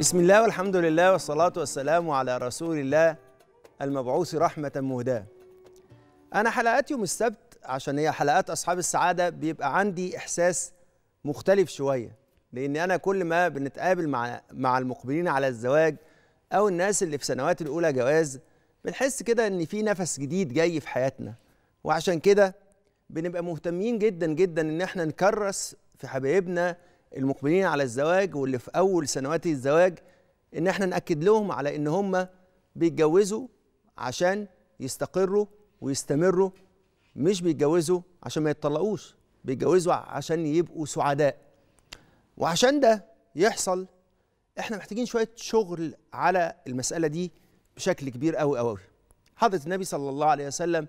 بسم الله والحمد لله والصلاة والسلام على رسول الله المبعوث رحمة مهداة أنا حلقات يوم السبت عشان هي حلقات أصحاب السعادة بيبقى عندي إحساس مختلف شوية لأن أنا كل ما بنتقابل مع مع المقبلين على الزواج أو الناس اللي في سنوات الأولى جواز بنحس كده إن في نفس جديد جاي في حياتنا وعشان كده بنبقى مهتمين جدا جدا إن إحنا نكرس في حبايبنا المقبلين على الزواج واللي في اول سنوات الزواج ان احنا ناكد لهم على ان هم بيتجوزوا عشان يستقروا ويستمروا مش بيتجوزوا عشان ما يتطلقوش بيتجوزوا عشان يبقوا سعداء وعشان ده يحصل احنا محتاجين شويه شغل على المساله دي بشكل كبير قوي قوي حضره النبي صلى الله عليه وسلم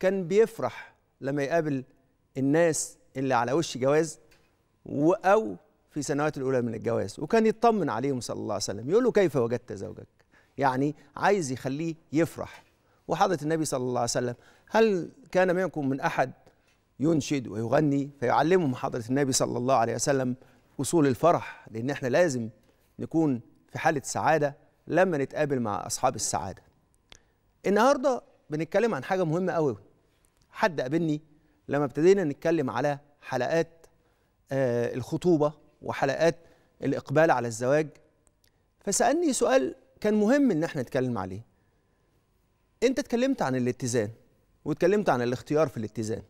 كان بيفرح لما يقابل الناس اللي على وش جواز أو في سنوات الأولى من الجواز وكان يطمن عليهم صلى الله عليه وسلم يقول له كيف وجدت زوجك يعني عايز يخليه يفرح وحضرة النبي صلى الله عليه وسلم هل كان منكم من أحد ينشد ويغني فيعلمهم حضرة النبي صلى الله عليه وسلم أصول الفرح لأن احنا لازم نكون في حالة سعادة لما نتقابل مع أصحاب السعادة النهاردة بنتكلم عن حاجة مهمة قوي حد قابلني لما ابتدينا نتكلم على حلقات آه، الخطوبة وحلقات الإقبال على الزواج فسألني سؤال كان مهم إن احنا نتكلم عليه أنت اتكلمت عن الاتزان واتكلمت عن الاختيار في الاتزان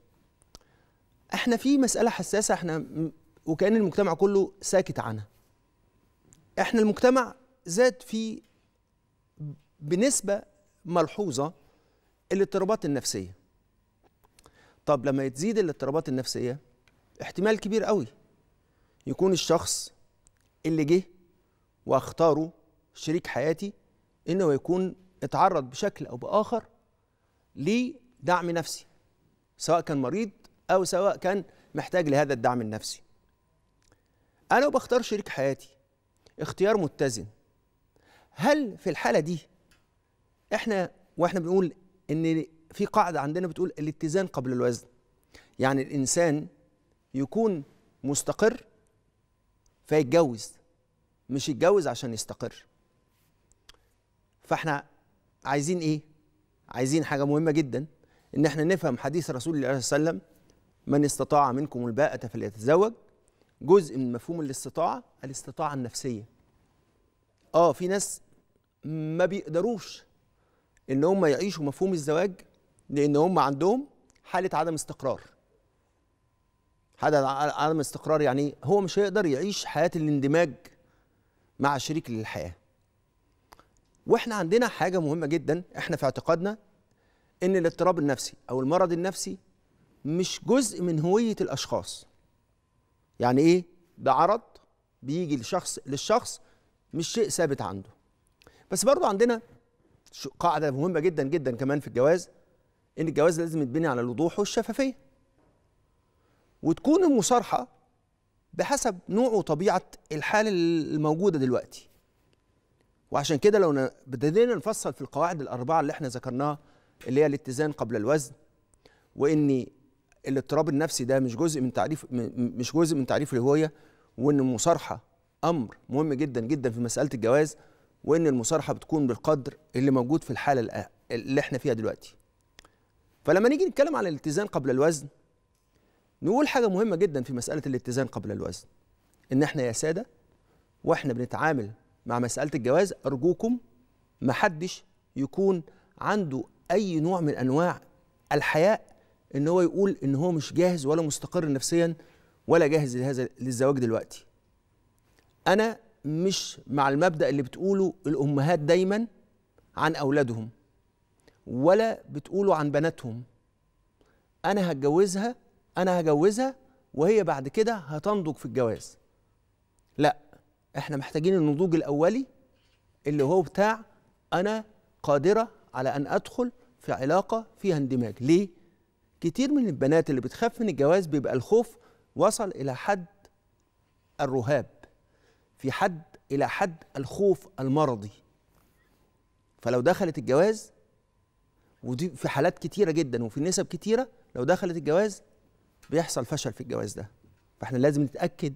احنا في مسألة حساسة احنا وكأن المجتمع كله ساكت عنها احنا المجتمع زاد في بنسبة ملحوظة الاضطرابات النفسية طب لما تزيد الاضطرابات النفسية احتمال كبير قوي يكون الشخص اللي جه واختاره شريك حياتي انه يكون اتعرض بشكل او باخر لدعم نفسي سواء كان مريض او سواء كان محتاج لهذا الدعم النفسي انا بختار شريك حياتي اختيار متزن هل في الحاله دي احنا واحنا بنقول ان في قاعده عندنا بتقول الاتزان قبل الوزن يعني الانسان يكون مستقر فيتجوز مش يتجوز عشان يستقر فاحنا عايزين ايه عايزين حاجه مهمه جدا ان احنا نفهم حديث رسول الله صلى الله عليه وسلم من استطاع منكم الباءة فليتزوج جزء من مفهوم الاستطاعه الاستطاعه النفسيه اه في ناس ما بيقدروش ان هم يعيشوا مفهوم الزواج لان هم عندهم حاله عدم استقرار حد عدم استقرار يعني هو مش هيقدر يعيش حياه الاندماج مع شريك للحياه واحنا عندنا حاجه مهمه جدا احنا في اعتقادنا ان الاضطراب النفسي او المرض النفسي مش جزء من هويه الاشخاص يعني ايه ده عرض بيجي لشخص للشخص مش شيء ثابت عنده بس برضو عندنا قاعده مهمه جدا جدا كمان في الجواز ان الجواز لازم يتبني على الوضوح والشفافيه وتكون المصارحه بحسب نوع وطبيعه الحاله الموجوده دلوقتي وعشان كده لو بدأنا نفصل في القواعد الاربعه اللي احنا ذكرناها اللي هي الاتزان قبل الوزن وان الاضطراب النفسي ده مش جزء من تعريف مش جزء من تعريف الهويه وان المصارحه امر مهم جدا جدا في مساله الجواز وان المصارحه بتكون بالقدر اللي موجود في الحاله اللي احنا فيها دلوقتي فلما نيجي نتكلم على الاتزان قبل الوزن نقول حاجة مهمة جدا في مسألة الاتزان قبل الوزن إن إحنا يا سادة وإحنا بنتعامل مع مسألة الجواز أرجوكم ما حدش يكون عنده أي نوع من أنواع الحياء إن هو يقول إن هو مش جاهز ولا مستقر نفسيا ولا جاهز لهذا للزواج دلوقتي أنا مش مع المبدأ اللي بتقوله الأمهات دايما عن أولادهم ولا بتقوله عن بناتهم أنا هتجوزها انا هجوزها وهي بعد كده هتنضج في الجواز لا احنا محتاجين النضوج الاولي اللي هو بتاع انا قادره على ان ادخل في علاقه فيها اندماج ليه كتير من البنات اللي بتخاف من الجواز بيبقى الخوف وصل الى حد الرهاب في حد الى حد الخوف المرضي فلو دخلت الجواز ودي في حالات كتيره جدا وفي نسب كتيره لو دخلت الجواز بيحصل فشل في الجواز ده فاحنا لازم نتاكد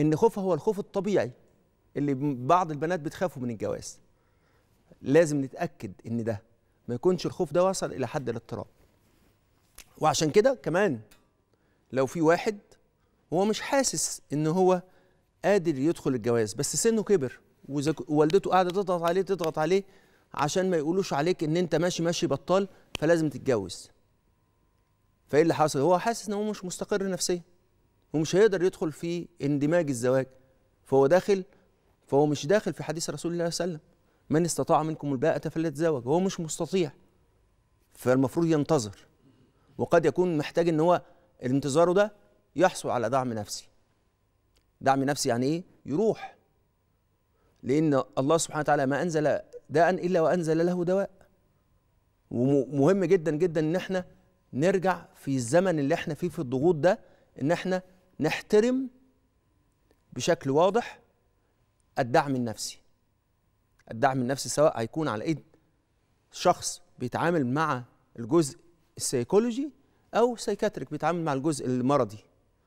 ان خوفها هو الخوف الطبيعي اللي بعض البنات بتخافوا من الجواز لازم نتاكد ان ده ما يكونش الخوف ده وصل الى حد الاضطراب وعشان كده كمان لو في واحد هو مش حاسس ان هو قادر يدخل الجواز بس سنه كبر ووالدته قاعده تضغط عليه تضغط عليه عشان ما يقولوش عليك ان انت ماشي ماشي بطال فلازم تتجوز فايه اللي حصل؟ هو حاسس ان هو مش مستقر نفسيا ومش هيقدر يدخل في اندماج الزواج فهو داخل فهو مش داخل في حديث رسول الله صلى الله عليه وسلم من استطاع منكم الباءة فليتزوج هو مش مستطيع فالمفروض ينتظر وقد يكون محتاج ان هو انتظاره ده يحصل على دعم نفسي دعم نفسي يعني ايه يروح لان الله سبحانه وتعالى ما انزل داء الا وانزل له دواء ومهم جدا جدا ان احنا نرجع في الزمن اللي احنا فيه في الضغوط ده ان احنا نحترم بشكل واضح الدعم النفسي الدعم النفسي سواء هيكون على ايد شخص بيتعامل مع الجزء السيكولوجي او سيكاتريك بيتعامل مع الجزء المرضي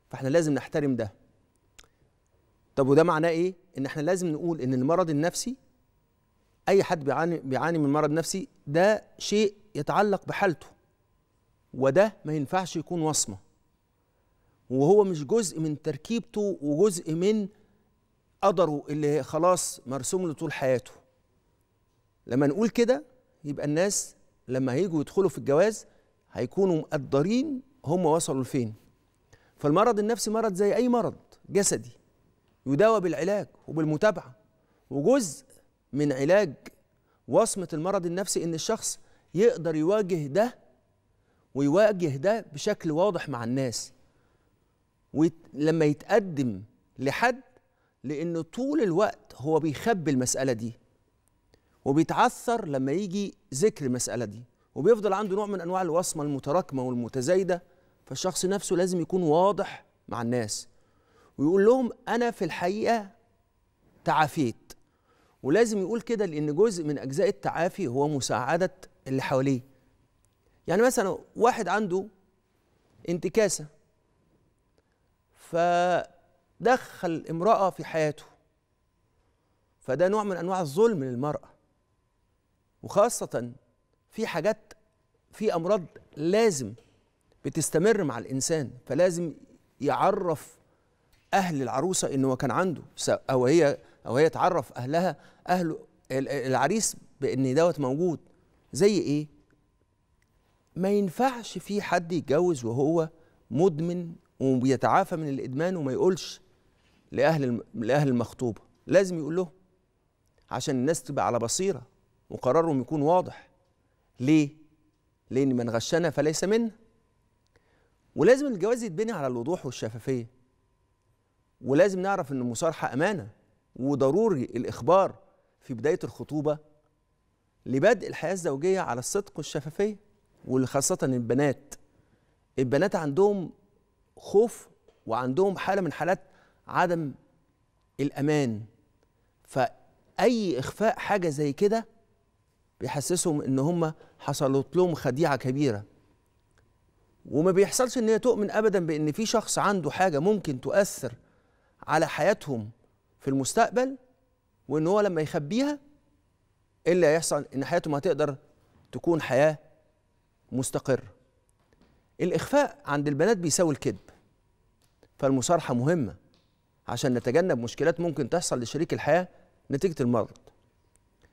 فاحنا لازم نحترم ده طب وده معناه ايه ان احنا لازم نقول ان المرض النفسي اي حد بيعاني بيعاني من مرض نفسي ده شيء يتعلق بحالته وده ما ينفعش يكون وصمة وهو مش جزء من تركيبته وجزء من قدره اللي خلاص مرسوم له طول حياته لما نقول كده يبقى الناس لما هيجوا يدخلوا في الجواز هيكونوا مقدرين هم وصلوا لفين فالمرض النفسي مرض زي أي مرض جسدي يداوى بالعلاج وبالمتابعة وجزء من علاج وصمة المرض النفسي إن الشخص يقدر يواجه ده ويواجه ده بشكل واضح مع الناس ولما يتقدم لحد لأنه طول الوقت هو بيخبي المسألة دي وبيتعثر لما يجي ذكر المسألة دي وبيفضل عنده نوع من أنواع الوصمة المتراكمة والمتزايدة فالشخص نفسه لازم يكون واضح مع الناس ويقول لهم أنا في الحقيقة تعافيت ولازم يقول كده لأن جزء من أجزاء التعافي هو مساعدة اللي حواليه يعني مثلا واحد عنده انتكاسه فدخل امراه في حياته فده نوع من انواع الظلم للمراه وخاصه في حاجات في امراض لازم بتستمر مع الانسان فلازم يعرف اهل العروسه ان هو كان عنده او هي او هي تعرف اهلها اهل العريس بان دوت موجود زي ايه ما ينفعش في حد يتجوز وهو مدمن وبيتعافى من الادمان وما يقولش لاهل لاهل المخطوبه لازم يقول لهم عشان الناس تبقى على بصيره وقرارهم يكون واضح ليه لان من غشنا فليس منا ولازم الجواز يتبني على الوضوح والشفافيه ولازم نعرف ان المصارحه امانه وضروري الاخبار في بدايه الخطوبه لبدء الحياه الزوجيه على الصدق والشفافيه وخاصه البنات البنات عندهم خوف وعندهم حاله من حالات عدم الامان فاي اخفاء حاجه زي كده بيحسسهم ان هم حصلت لهم خديعه كبيره وما بيحصلش ان هي تؤمن ابدا بان في شخص عنده حاجه ممكن تؤثر على حياتهم في المستقبل وان هو لما يخبيها ايه اللي هيحصل ان حياتهم هتقدر تكون حياه مستقر الإخفاء عند البنات بيساوي الكذب فالمصارحة مهمة عشان نتجنب مشكلات ممكن تحصل لشريك الحياة نتيجة المرض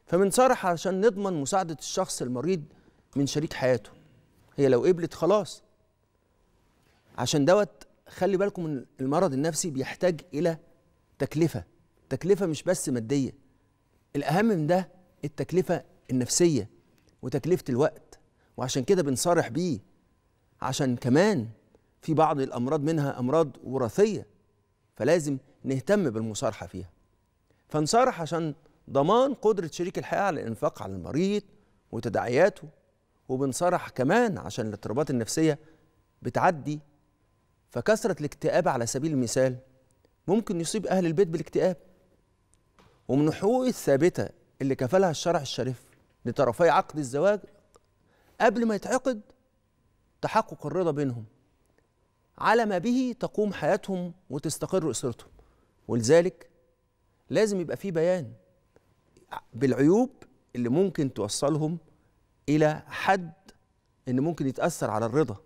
فبنصارح عشان نضمن مساعدة الشخص المريض من شريك حياته هي لو قبلت خلاص عشان دوت خلي بالكم ان المرض النفسي بيحتاج الى تكلفه تكلفه مش بس ماديه الاهم من ده التكلفه النفسيه وتكلفه الوقت وعشان كده بنصارح بيه عشان كمان في بعض الأمراض منها أمراض وراثية فلازم نهتم بالمصارحة فيها فنصارح عشان ضمان قدرة شريك الحياة على الإنفاق على المريض وتداعياته وبنصارح كمان عشان الاضطرابات النفسية بتعدي فكثرة الاكتئاب على سبيل المثال ممكن يصيب أهل البيت بالاكتئاب ومن الحقوق الثابتة اللي كفلها الشرع الشريف لطرفي عقد الزواج قبل ما يتعقد تحقق الرضا بينهم على ما به تقوم حياتهم وتستقر اسرتهم ولذلك لازم يبقى في بيان بالعيوب اللي ممكن توصلهم الى حد ان ممكن يتاثر على الرضا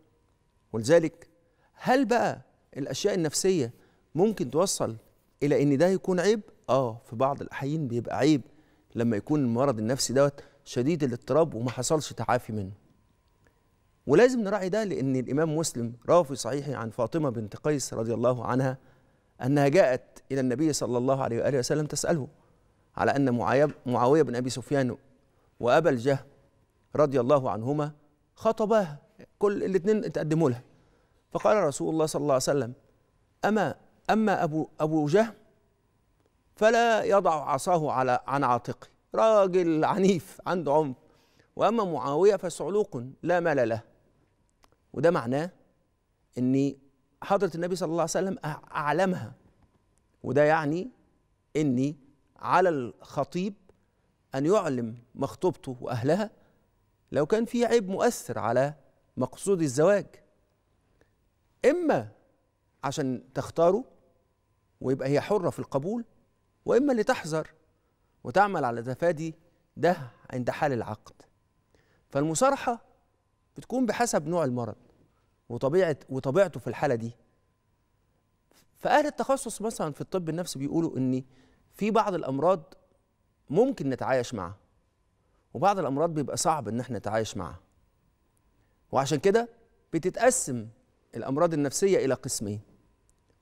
ولذلك هل بقى الاشياء النفسيه ممكن توصل الى ان ده يكون عيب اه في بعض الاحيان بيبقى عيب لما يكون المرض النفسي دوت شديد الاضطراب وما حصلش تعافي منه ولازم نراعي ده لأن الإمام مسلم روى في صحيحه عن فاطمة بنت قيس رضي الله عنها أنها جاءت إلى النبي صلى الله عليه وآله وسلم تسأله على أن معاوية بن أبي سفيان وأبا الجهم رضي الله عنهما خطباها كل الاثنين تقدموا لها فقال رسول الله صلى الله عليه وسلم أما أما أبو أبو جهم فلا يضع عصاه على عن عاتقه راجل عنيف عنده عنف وأما معاوية فسعلوق لا مال له وده معناه اني حضره النبي صلى الله عليه وسلم اعلمها وده يعني اني على الخطيب ان يعلم مخطوبته واهلها لو كان في عيب مؤثر على مقصود الزواج اما عشان تختاره ويبقى هي حره في القبول واما لتحذر وتعمل على تفادي ده عند حال العقد فالمصارحه بتكون بحسب نوع المرض وطبيعه وطبيعته في الحاله دي فاهل التخصص مثلا في الطب النفسي بيقولوا ان في بعض الامراض ممكن نتعايش معها وبعض الامراض بيبقى صعب ان احنا نتعايش معها وعشان كده بتتقسم الامراض النفسيه الى قسمين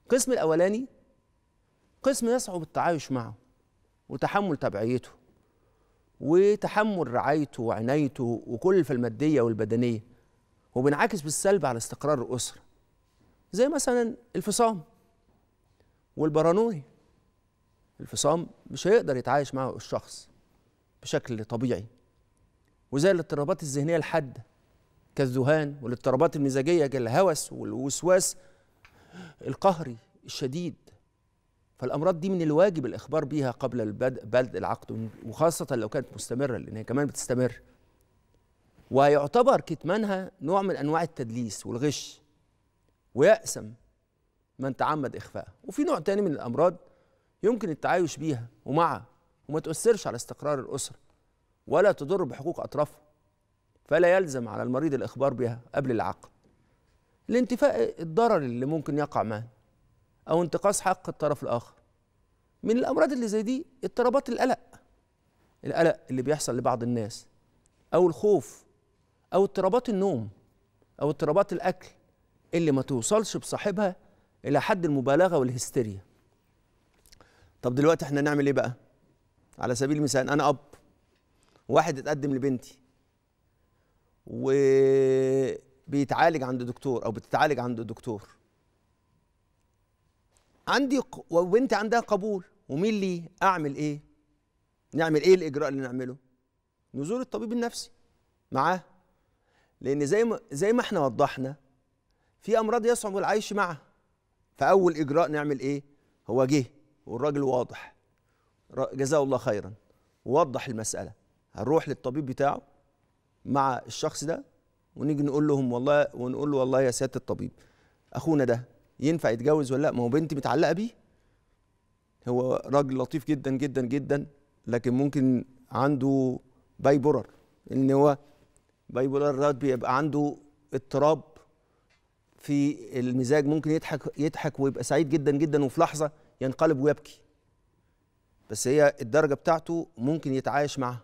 القسم الاولاني قسم يصعب التعايش معه وتحمل تبعيته وتحمل رعايته وعنايته وكل الماديه والبدنيه وبينعكس بالسلب على استقرار الأسرة زي مثلا الفصام والبرانوي الفصام مش هيقدر يتعايش معه الشخص بشكل طبيعي وزي الاضطرابات الذهنية الحادة كالذهان والاضطرابات المزاجية كالهوس والوسواس القهري الشديد فالامراض دي من الواجب الاخبار بيها قبل البدء بدء العقد وخاصه لو كانت مستمره لان هي كمان بتستمر ويعتبر كتمانها نوع من انواع التدليس والغش ويأسم من تعمد اخفائها وفي نوع تاني من الامراض يمكن التعايش بيها ومعها وما تؤثرش على استقرار الاسره ولا تضر بحقوق اطرافها فلا يلزم على المريض الاخبار بها قبل العقد لانتفاء الضرر اللي ممكن يقع معه او انتقاص حق الطرف الاخر من الامراض اللي زي دي اضطرابات القلق القلق اللي بيحصل لبعض الناس او الخوف او اضطرابات النوم او اضطرابات الاكل اللي ما توصلش بصاحبها الى حد المبالغه والهستيريا طب دلوقتي احنا نعمل ايه بقى على سبيل المثال انا اب واحد اتقدم لبنتي وبيتعالج عند دكتور او بتتعالج عند دكتور عندي وبنتي عندها قبول ومين لي اعمل ايه نعمل ايه الاجراء اللي نعمله نزور الطبيب النفسي معاه لان زي ما زي ما احنا وضحنا في امراض يصعب العيش معها فاول اجراء نعمل ايه هو جه والراجل واضح جزاه الله خيرا ووضح المساله هنروح للطبيب بتاعه مع الشخص ده ونيجي نقول لهم والله ونقول له والله يا سياده الطبيب اخونا ده ينفع يتجوز ولا لا ما هو بنتي متعلقه بيه هو راجل لطيف جدا جدا جدا لكن ممكن عنده باي برر ان هو بايبولار دوت بيبقى عنده اضطراب في المزاج ممكن يضحك يضحك ويبقى سعيد جدا جدا وفي لحظه ينقلب ويبكي بس هي الدرجه بتاعته ممكن يتعايش معها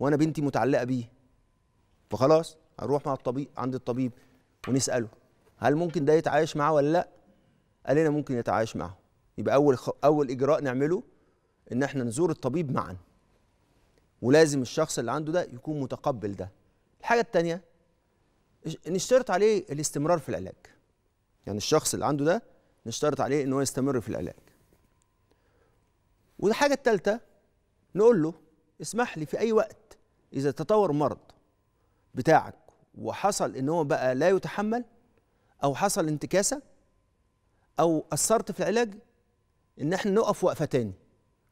وانا بنتي متعلقه بيه فخلاص هروح مع الطبيب عند الطبيب ونساله هل ممكن ده يتعايش معاه ولا لا قال لنا ممكن يتعايش معه يبقى اول خ... اول اجراء نعمله ان احنا نزور الطبيب معا ولازم الشخص اللي عنده ده يكون متقبل ده الحاجه الثانيه نشترط عليه الاستمرار في العلاج يعني الشخص اللي عنده ده نشترط عليه ان هو يستمر في العلاج والحاجه الثالثه نقول له اسمح لي في اي وقت اذا تطور مرض بتاعك وحصل ان هو بقى لا يتحمل او حصل انتكاسه او اثرت في العلاج ان احنا نقف وقفه تاني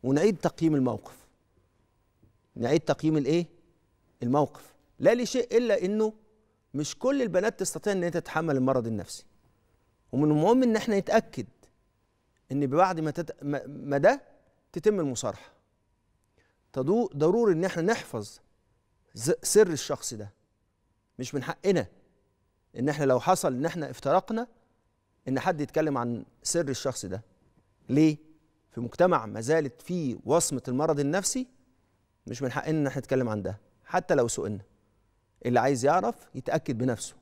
ونعيد تقييم الموقف نعيد تقييم الايه الموقف لا لشيء الا انه مش كل البنات تستطيع ان هي تتحمل المرض النفسي ومن المهم ان احنا نتاكد ان بعد ما, تت... ما ده تتم المصارحه تدو... ضروري ان احنا نحفظ ز... سر الشخص ده مش من حقنا ان احنا لو حصل ان احنا افترقنا ان حد يتكلم عن سر الشخص ده ليه في مجتمع ما زالت فيه وصمه المرض النفسي مش من حقنا ان احنا نتكلم عن ده حتى لو سئلنا اللي عايز يعرف يتاكد بنفسه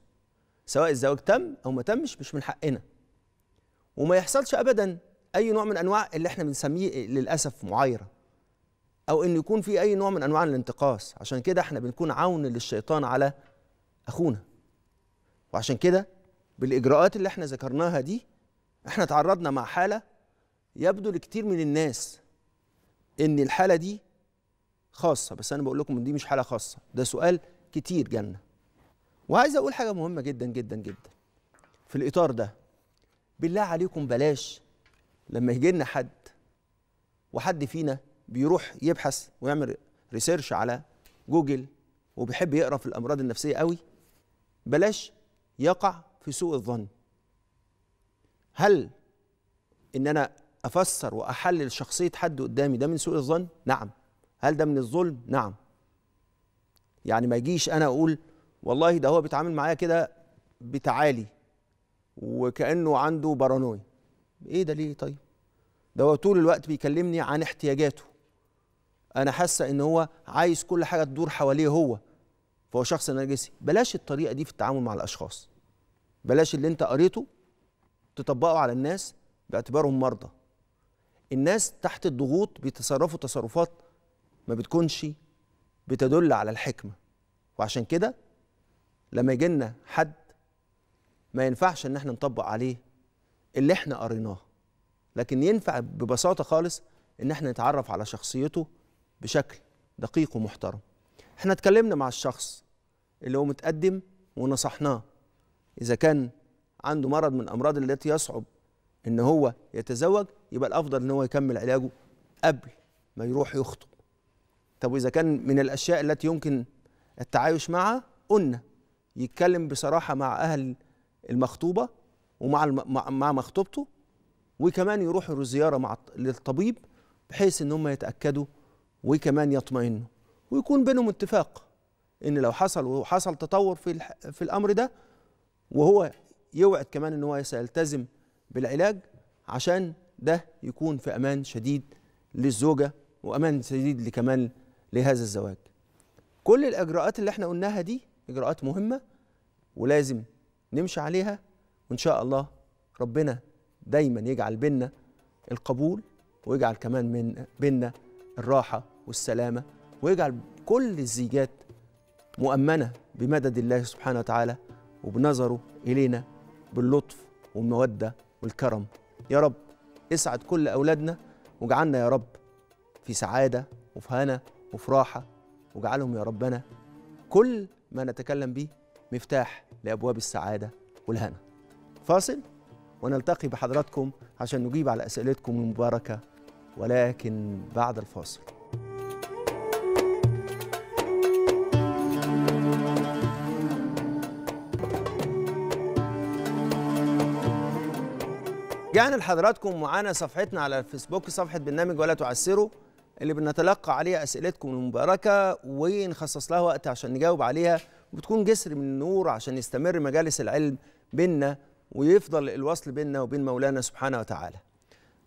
سواء الزواج تم او ما تمش مش من حقنا وما يحصلش ابدا اي نوع من انواع اللي احنا بنسميه للاسف معايره او ان يكون في اي نوع من انواع الانتقاص عشان كده احنا بنكون عون للشيطان على اخونا وعشان كده بالاجراءات اللي احنا ذكرناها دي احنا تعرضنا مع حاله يبدو لكتير من الناس ان الحاله دي خاصه بس انا بقول لكم ان دي مش حاله خاصه ده سؤال كتير جنه وعايز اقول حاجه مهمه جدا جدا جدا في الاطار ده بالله عليكم بلاش لما يجي لنا حد وحد فينا بيروح يبحث ويعمل ريسيرش على جوجل وبيحب يقرا في الامراض النفسيه قوي بلاش يقع في سوء الظن هل ان انا افسر واحلل شخصيه حد قدامي ده من سوء الظن نعم هل ده من الظلم نعم يعني ما يجيش انا اقول والله ده هو بيتعامل معايا كده بتعالي وكانه عنده بارانويا ايه ده ليه طيب ده هو طول الوقت بيكلمني عن احتياجاته انا حاسه ان هو عايز كل حاجه تدور حواليه هو فهو شخص نرجسي بلاش الطريقه دي في التعامل مع الاشخاص بلاش اللي انت قريته تطبقه على الناس باعتبارهم مرضى الناس تحت الضغوط بيتصرفوا تصرفات ما بتكونش بتدل على الحكمه وعشان كده لما يجي لنا حد ما ينفعش ان احنا نطبق عليه اللي احنا قريناه لكن ينفع ببساطه خالص ان احنا نتعرف على شخصيته بشكل دقيق ومحترم احنا اتكلمنا مع الشخص اللي هو متقدم ونصحناه اذا كان عنده مرض من الامراض التي يصعب ان هو يتزوج يبقى الافضل ان هو يكمل علاجه قبل ما يروح يخطب طب واذا كان من الاشياء التي يمكن التعايش معها قلنا يتكلم بصراحه مع اهل المخطوبه ومع مع مخطوبته وكمان يروحوا زياره مع للطبيب بحيث ان هم يتاكدوا وكمان يطمئنوا ويكون بينهم اتفاق ان لو حصل وحصل تطور في في الامر ده وهو يوعد كمان ان هو سيلتزم بالعلاج عشان ده يكون في امان شديد للزوجه وامان شديد لكمال لهذا الزواج كل الإجراءات اللي احنا قلناها دي إجراءات مهمة ولازم نمشي عليها وإن شاء الله ربنا دايما يجعل بينا القبول ويجعل كمان من بينا الراحة والسلامة ويجعل كل الزيجات مؤمنة بمدد الله سبحانه وتعالى وبنظره إلينا باللطف والمودة والكرم يا رب اسعد كل أولادنا واجعلنا يا رب في سعادة وفي هنا وفي راحة واجعلهم يا ربنا كل ما نتكلم به مفتاح لأبواب السعادة والهنا فاصل ونلتقي بحضراتكم عشان نجيب على أسئلتكم المباركة ولكن بعد الفاصل رجعنا لحضراتكم معانا صفحتنا على الفيسبوك صفحة برنامج ولا تعسروا اللي بنتلقى عليها اسئلتكم المباركه ونخصص لها وقت عشان نجاوب عليها وبتكون جسر من النور عشان يستمر مجالس العلم بيننا ويفضل الوصل بيننا وبين مولانا سبحانه وتعالى.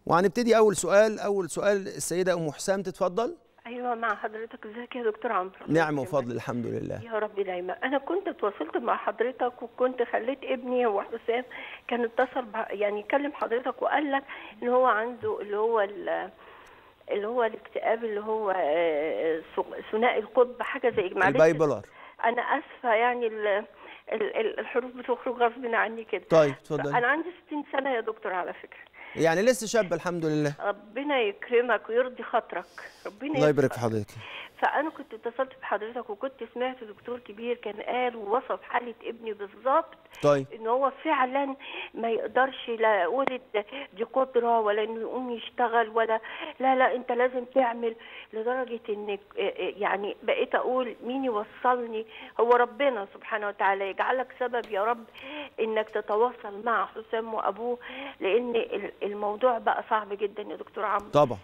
وهنبتدي اول سؤال اول سؤال السيده ام حسام تتفضل. ايوه مع حضرتك ازيك يا دكتور عمرو نعم وفضل الحمد لله يا رب دايما انا كنت اتواصلت مع حضرتك وكنت خليت ابني هو حسام كان اتصل يعني كلم حضرتك وقال لك ان هو عنده اللي هو اللي هو الاكتئاب اللي هو آه، ثنائي القطب حاجه زي معلش البايبولار انا اسفه يعني الحروف بتخرج غصب عني كده طيب اتفضلي انا عندي 60 سنه يا دكتور على فكره يعني لسه شاب الحمد لله ربنا يكرمك ويرضي خاطرك ربنا الله يبارك في حضرتك فانا كنت اتصلت بحضرتك وكنت سمعت دكتور كبير كان قال ووصف حاله ابني بالظبط طيب ان هو فعلا ما يقدرش لا ولد دي قدره ولا انه يقوم يشتغل ولا لا لا انت لازم تعمل لدرجه ان يعني بقيت اقول مين يوصلني هو ربنا سبحانه وتعالى يجعلك سبب يا رب انك تتواصل مع حسام وابوه لان الموضوع بقى صعب جدا يا دكتور عمرو طبعا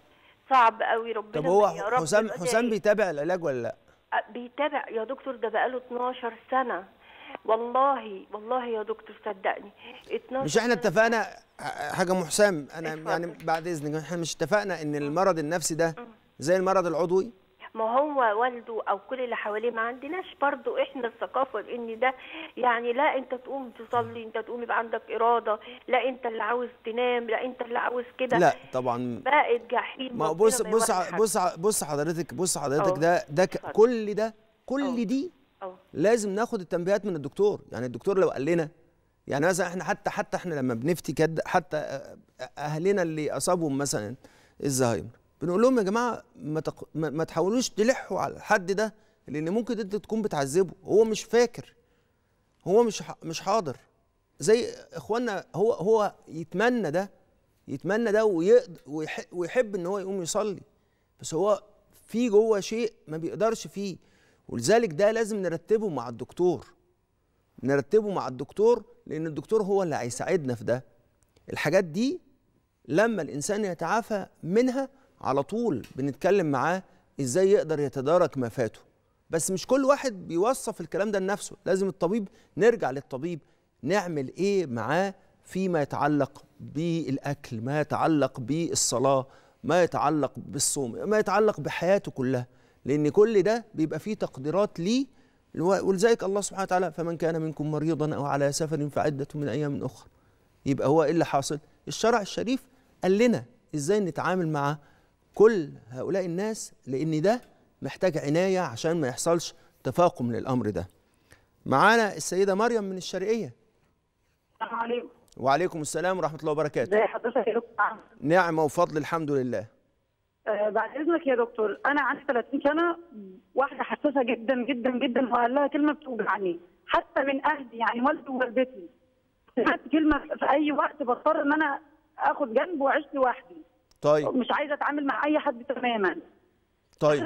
صعب قوي ربنا طب هو حسام حسام بيتابع العلاج ولا لا؟ بيتابع يا دكتور ده بقاله 12 سنه والله والله يا دكتور صدقني 12 مش احنا اتفقنا حاجه ام حسام انا يعني بعد اذنك احنا مش اتفقنا ان أه. المرض النفسي ده أه. زي المرض العضوي؟ ما هو والده او كل اللي حواليه ما عندناش برضو احنا الثقافه لان ده يعني لا انت تقوم تصلي انت تقوم يبقى عندك اراده لا انت اللي عاوز تنام لا انت اللي عاوز كده لا طبعا بقت جحيم ما بص بص بص بص حضرتك بص حضرتك ده ده كل ده كل أوه. دي أوه. لازم ناخد التنبيهات من الدكتور يعني الدكتور لو قال لنا يعني مثلا احنا حتى حتى احنا لما بنفتي كد حتى اهلنا اللي اصابهم مثلا الزهايمر بنقول لهم يا جماعه ما, تق... ما, تحاولوش تلحوا على الحد ده لان ممكن انت تكون بتعذبه هو مش فاكر هو مش ح... مش حاضر زي اخواننا هو هو يتمنى ده يتمنى ده ويقدر ويح... ويحب ان هو يقوم يصلي بس هو في جوه شيء ما بيقدرش فيه ولذلك ده لازم نرتبه مع الدكتور نرتبه مع الدكتور لان الدكتور هو اللي هيساعدنا في ده الحاجات دي لما الانسان يتعافى منها على طول بنتكلم معاه ازاي يقدر يتدارك ما فاته بس مش كل واحد بيوصف الكلام ده لنفسه لازم الطبيب نرجع للطبيب نعمل ايه معاه فيما يتعلق بالاكل ما يتعلق بالصلاه ما يتعلق بالصوم ما يتعلق بحياته كلها لان كل ده بيبقى فيه تقديرات ليه ولذلك الله سبحانه وتعالى فمن كان منكم مريضا او على سفر فعده من ايام اخرى يبقى هو ايه اللي حاصل الشرع الشريف قال لنا ازاي نتعامل مع كل هؤلاء الناس لأن ده محتاج عناية عشان ما يحصلش تفاقم للأمر ده معانا السيدة مريم من الشرقية السلام عليكم وعليكم السلام ورحمة الله وبركاته ازي حضرتك يا دكتور نعم. نعمة وفضل الحمد لله آه بعد اذنك يا دكتور انا عندي 30 سنه واحده حساسه جدا جدا جدا وقال لها كلمه بتوجعني حتى من اهلي يعني والدي ووالدتي سمعت كلمه في اي وقت بضطر ان انا اخد جنب واعيش لوحدي طيب مش عايزه اتعامل مع اي حد تماما طيب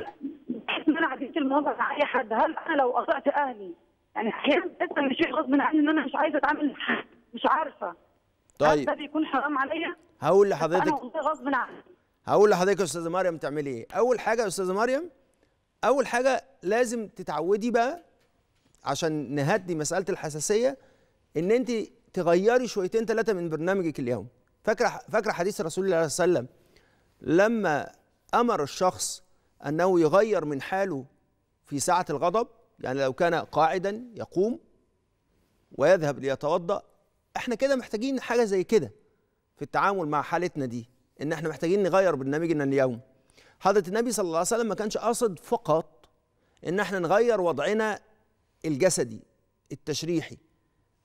بحيث ان انا عديت الموضوع مع اي حد هل انا لو اخطات اهلي يعني احيانا بحس ان شيء غصب عني ان انا مش عايزه اتعامل مش عارفه طيب ده بيكون حرام عليا هقول لحضرتك انا غصب عني هقول لحضرتك يا استاذه مريم تعملي ايه اول حاجه يا استاذه مريم اول حاجه لازم تتعودي بقى عشان نهدي مساله الحساسيه ان انت تغيري شويتين ثلاثه من برنامجك اليوم فاكره فاكره حديث رسول الله صلى الله عليه وسلم لما امر الشخص انه يغير من حاله في ساعه الغضب يعني لو كان قاعدا يقوم ويذهب ليتوضا احنا كده محتاجين حاجه زي كده في التعامل مع حالتنا دي ان احنا محتاجين نغير برنامجنا اليوم حضره النبي صلى الله عليه وسلم ما كانش قاصد فقط ان احنا نغير وضعنا الجسدي التشريحي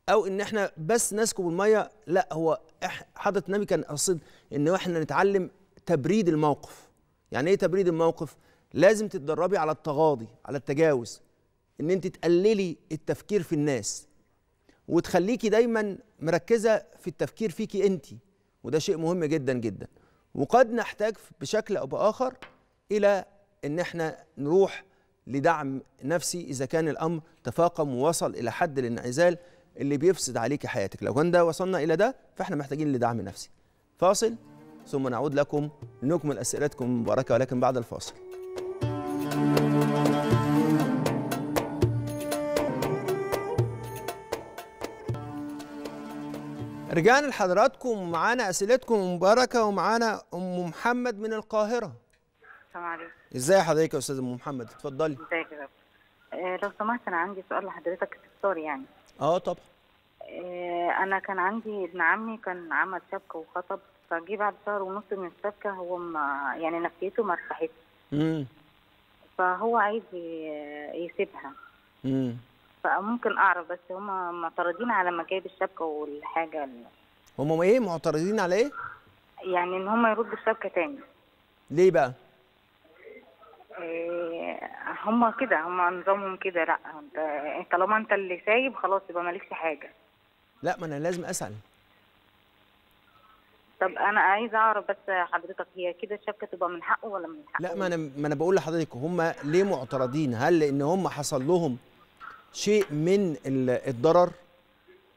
او ان احنا بس نسكب الميه لا هو حضره النبي كان قاصد ان احنا نتعلم تبريد الموقف يعني ايه تبريد الموقف لازم تتدربي على التغاضي على التجاوز ان انت تقللي التفكير في الناس وتخليكي دايما مركزه في التفكير فيكي انت وده شيء مهم جدا جدا وقد نحتاج بشكل او باخر الى ان احنا نروح لدعم نفسي اذا كان الامر تفاقم ووصل الى حد الانعزال اللي بيفسد عليك حياتك لو كان ده وصلنا الى ده فاحنا محتاجين لدعم نفسي فاصل ثم نعود لكم نكمل أسئلتكم المباركة ولكن بعد الفاصل رجعنا لحضراتكم ومعانا اسئلتكم المباركه ومعانا ام محمد من القاهره السلام عليكم ازاي حضرتك يا استاذ ام محمد اتفضلي ازيك يا رب آه، لو سمحت انا عندي سؤال لحضرتك استفسار يعني اه طبعا آه، انا كان عندي ابن عمي كان عمل شبكه وخطب فجي بعد شهر ونص من الشبكه هو ما يعني نفسيته ما ارتاحتش فهو عايز يسيبها امم فممكن اعرف بس هم معترضين على مجايب الشبكه والحاجه اللي... هم ايه معترضين على ايه؟ يعني ان هم يردوا الشبكه تاني ليه بقى؟ إيه هم كده هم نظامهم كده لا انت طالما انت اللي سايب خلاص يبقى مالكش حاجه لا ما انا لازم اسال طب انا عايزه اعرف بس حضرتك هي كده الشبكه تبقى من حقه ولا من حقه؟ لا ما انا ما انا بقول لحضرتك هم ليه معترضين؟ هل لان هم حصل لهم شيء من الضرر؟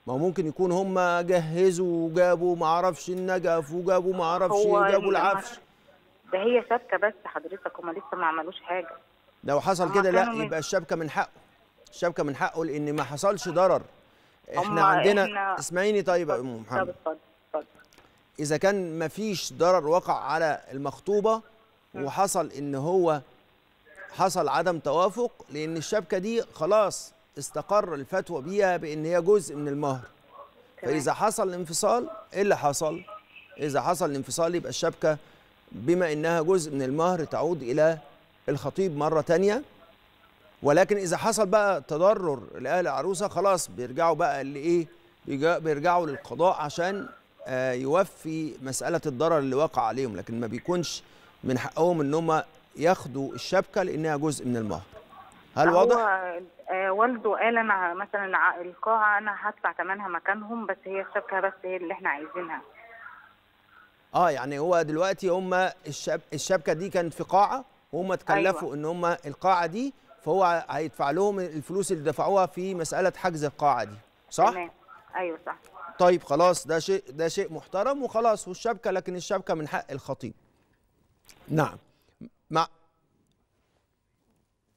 ما هو ممكن يكون هم جهزوا وجابوا ما اعرفش النجف وجابوا ما اعرفش جابوا العفش ده هي شبكه بس حضرتك هم لسه ما عملوش حاجه لو حصل كده لا يبقى من... الشبكه من حقه الشبكه من حقه لان ما حصلش ضرر احنا عندنا إحنا... اسمعيني طيب يا ام محمد طب طب. اذا كان ما فيش ضرر وقع على المخطوبه وحصل ان هو حصل عدم توافق لان الشبكه دي خلاص استقر الفتوى بيها بان هي جزء من المهر فاذا حصل انفصال ايه اللي حصل اذا حصل انفصال يبقى الشبكه بما انها جزء من المهر تعود الى الخطيب مره تانية ولكن اذا حصل بقى تضرر لاهل العروسه خلاص بيرجعوا بقى لايه بيرجعوا للقضاء عشان آه، يوفي مساله الضرر اللي وقع عليهم لكن ما بيكونش من حقهم ان هم ياخدوا الشبكه لانها جزء من المهر هل واضح؟ هو آه، والده قال انا مثلا القاعه انا هدفع ثمنها مكانهم بس هي الشبكه بس هي اللي احنا عايزينها اه يعني هو دلوقتي هم الشب... الشبكه دي كانت في قاعه وهم اتكلفوا أيوة. ان هم القاعه دي فهو هيدفع لهم الفلوس اللي دفعوها في مساله حجز القاعه دي صح؟ تمام ايوه صح طيب خلاص ده شيء ده شيء محترم وخلاص والشبكه لكن الشبكه من حق الخطيب نعم مع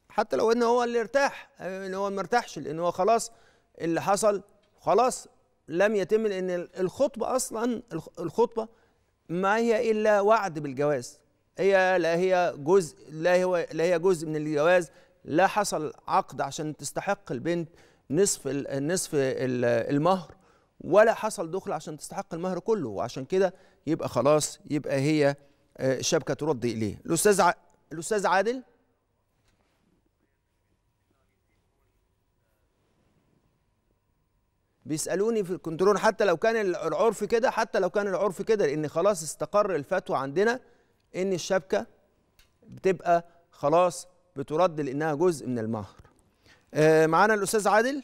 حتى لو ان هو اللي ارتاح ان هو ما ارتاحش لان هو خلاص اللي حصل خلاص لم يتم لان الخطبه اصلا الخطبه ما هي الا وعد بالجواز هي لا هي جزء لا هو لا هي جزء من الجواز لا حصل عقد عشان تستحق البنت نصف نصف المهر ولا حصل دخل عشان تستحق المهر كله وعشان كده يبقى خلاص يبقى هي الشبكه آه، ترد اليه الاستاذ ع... الاستاذ عادل بيسالوني في الكنترول حتى لو كان العرف كده حتى لو كان العرف كده لان خلاص استقر الفتوى عندنا ان الشبكه بتبقى خلاص بترد لانها جزء من المهر آه، معانا الاستاذ عادل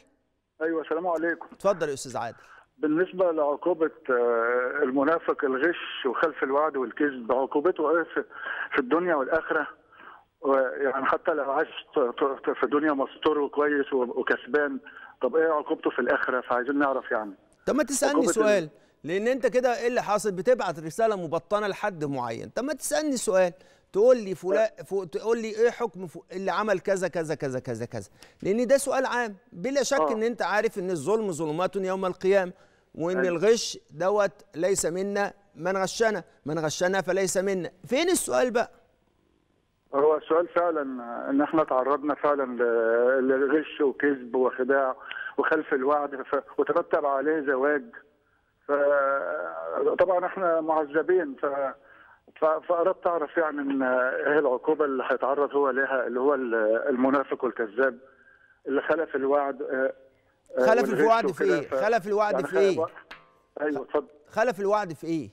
ايوه السلام عليكم اتفضل يا استاذ عادل بالنسبه لعقوبه آه، المنافق الغش وخلف الوعد والكذب عقوبته إيه في الدنيا والاخره يعني حتى لو عاش في الدنيا مستور وكويس وكسبان طب ايه عقوبته في الاخره فعايزين نعرف يعني طب ما تسالني سؤال لان انت كده ايه اللي حاصل بتبعت رساله مبطنه لحد معين طب ما تسالني سؤال تقول لي فلان تقول لي ايه حكم اللي عمل كذا كذا كذا كذا كذا لان ده سؤال عام بلا شك آه. ان انت عارف ان الظلم ظلمات يوم القيامه وان أيوه. الغش دوت ليس منا من غشنا من غشنا فليس منا فين السؤال بقى هو السؤال فعلا ان احنا تعرضنا فعلا للغش وكذب وخداع وخلف الوعد وترتب عليه زواج فطبعا احنا معذبين ف فاردت اعرف يعني ايه العقوبه اللي هيتعرض هو لها اللي هو المنافق والكذاب اللي خلف الوعد آه، آه، إيه؟ خلف الوعد يعني في ايه؟ خلف الوعد في ايه؟ ايوه اتفضل خلف الوعد في ايه؟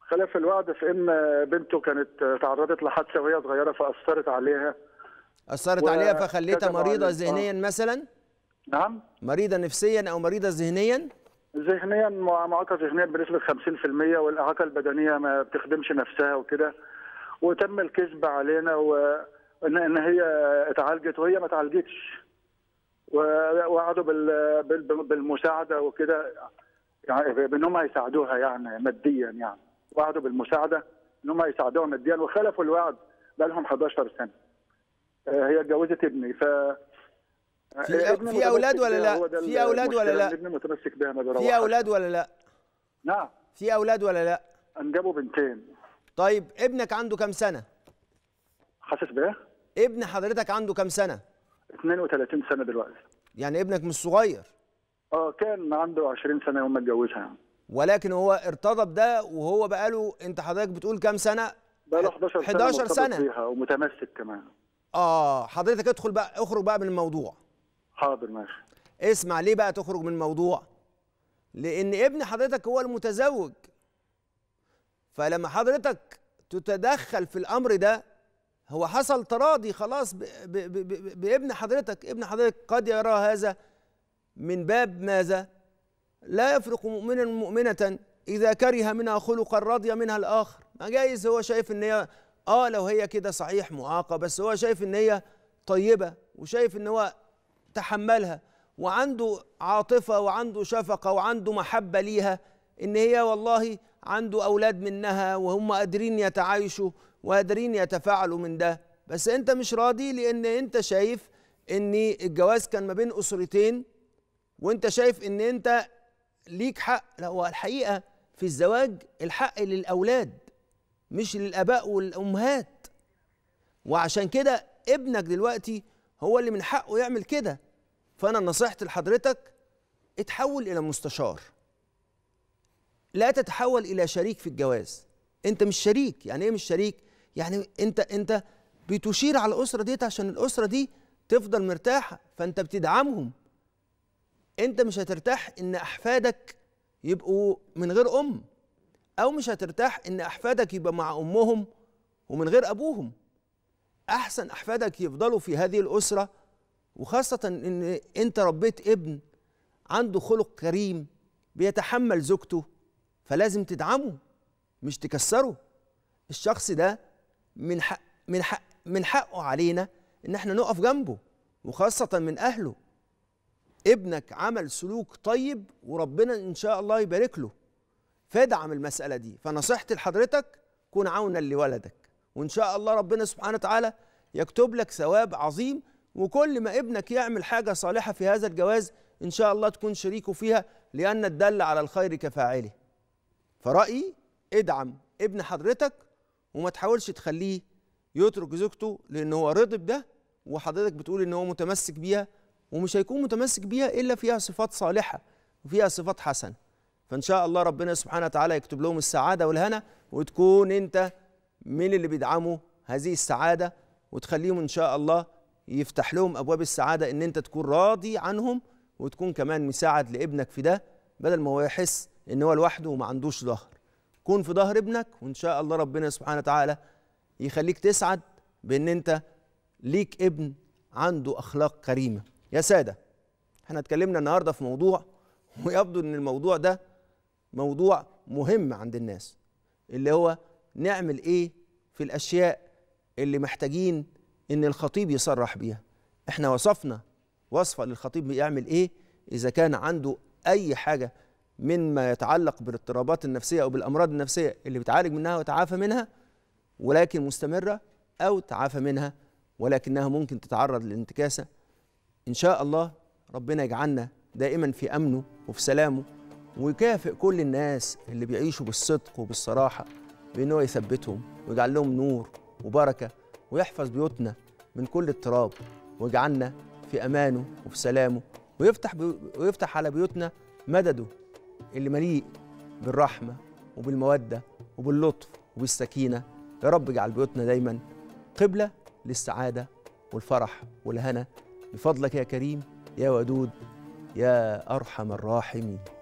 خلف الوعد في ان بنته كانت تعرضت لحادثه وهي صغيره فاثرت عليها اثرت و... عليها فخليتها مريضه آه. ذهنيا مثلا؟ نعم مريضه نفسيا او مريضه ذهنيا؟ ذهنيا معاقه ذهنيا بنسبه 50% والاعاقه البدنيه ما بتخدمش نفسها وكده وتم الكذب علينا وان هي اتعالجت وهي ما اتعالجتش ووعدوا بالمساعده وكده يعني هم هيساعدوها يعني ماديا يعني وعدوا بالمساعده انهم هيساعدوها ماديا وخلفوا الوعد بقى لهم 11 سنه آه، هي اتجوزت ابني ف في, في اولاد ولا لا في اولاد ولا لا متمسك بها في اولاد ولا لا نعم في اولاد ولا لا انجبوا بنتين طيب ابنك عنده كام سنه حاسس بايه ابن حضرتك عنده كام سنه 32 سنه دلوقتي يعني ابنك مش صغير اه كان عنده 20 سنه يوم ما اتجوزها يعني. ولكن هو ارتضى بده وهو بقاله انت حضرتك بتقول كام سنه بقاله 11 سنه 11 سنه, سنة. ومتمسك كمان اه حضرتك ادخل بقى اخرج بقى من الموضوع حاضر ماشي اسمع ليه بقى تخرج من الموضوع لان ابن حضرتك هو المتزوج فلما حضرتك تتدخل في الامر ده هو حصل تراضي خلاص ب ب ب بابن حضرتك ابن حضرتك قد يرى هذا من باب ماذا لا يفرق مؤمنا مؤمنة إذا كره منها خلقا رضي منها الآخر ما جايز هو شايف إن هي آه لو هي كده صحيح معاقة بس هو شايف إن هي طيبة وشايف إن هو تحملها وعنده عاطفة وعنده شفقة وعنده محبة ليها إن هي والله عنده أولاد منها وهم قادرين يتعايشوا وقادرين يتفاعلوا من ده بس أنت مش راضي لأن أنت شايف إن الجواز كان ما بين أسرتين وأنت شايف إن أنت ليك حق لا هو الحقيقة في الزواج الحق للأولاد مش للآباء والأمهات وعشان كده ابنك دلوقتي هو اللي من حقه يعمل كده فانا نصيحتي لحضرتك اتحول الى مستشار لا تتحول الى شريك في الجواز انت مش شريك يعني ايه مش شريك يعني انت انت بتشير على الاسره ديت عشان الاسره دي تفضل مرتاحه فانت بتدعمهم انت مش هترتاح ان احفادك يبقوا من غير ام او مش هترتاح ان احفادك يبقى مع امهم ومن غير ابوهم احسن احفادك يفضلوا في هذه الاسره وخاصه ان انت ربيت ابن عنده خلق كريم بيتحمل زوجته فلازم تدعمه مش تكسره الشخص ده من حق من حق من حقه علينا ان احنا نقف جنبه وخاصه من اهله ابنك عمل سلوك طيب وربنا ان شاء الله يبارك له فادعم المساله دي فنصيحتي لحضرتك كن عونا لولدك وان شاء الله ربنا سبحانه وتعالى يكتب لك ثواب عظيم وكل ما ابنك يعمل حاجه صالحه في هذا الجواز ان شاء الله تكون شريكه فيها لان الدل على الخير كفاعله فرايي ادعم ابن حضرتك وما تحاولش تخليه يترك زوجته لان هو رضي بده وحضرتك بتقول ان هو متمسك بيها ومش هيكون متمسك بيها الا فيها صفات صالحه وفيها صفات حسنه فان شاء الله ربنا سبحانه وتعالى يكتب لهم السعاده والهنا وتكون انت مين اللي بيدعموا هذه السعاده وتخليهم ان شاء الله يفتح لهم ابواب السعاده ان انت تكون راضي عنهم وتكون كمان مساعد لابنك في ده بدل ما هو يحس ان هو لوحده وما عندوش ظهر كون في ظهر ابنك وان شاء الله ربنا سبحانه وتعالى يخليك تسعد بان انت ليك ابن عنده اخلاق كريمه يا ساده احنا اتكلمنا النهارده في موضوع ويبدو ان الموضوع ده موضوع مهم عند الناس اللي هو نعمل ايه في الاشياء اللي محتاجين ان الخطيب يصرح بيها احنا وصفنا وصفه للخطيب بيعمل ايه اذا كان عنده اي حاجه مما يتعلق بالاضطرابات النفسيه او بالامراض النفسيه اللي بيتعالج منها وتعافى منها ولكن مستمره او تعافى منها ولكنها ممكن تتعرض للانتكاسه ان شاء الله ربنا يجعلنا دائما في امنه وفي سلامه ويكافئ كل الناس اللي بيعيشوا بالصدق وبالصراحه بأنه يثبتهم ويجعل لهم نور وبركة ويحفظ بيوتنا من كل اضطراب ويجعلنا في أمانه وفي سلامه ويفتح, بي... ويفتح على بيوتنا مدده اللي مليء بالرحمة وبالمودة وباللطف وبالسكينة يا رب اجعل بيوتنا دايما قبلة للسعادة والفرح والهنا بفضلك يا كريم يا ودود يا أرحم الراحمين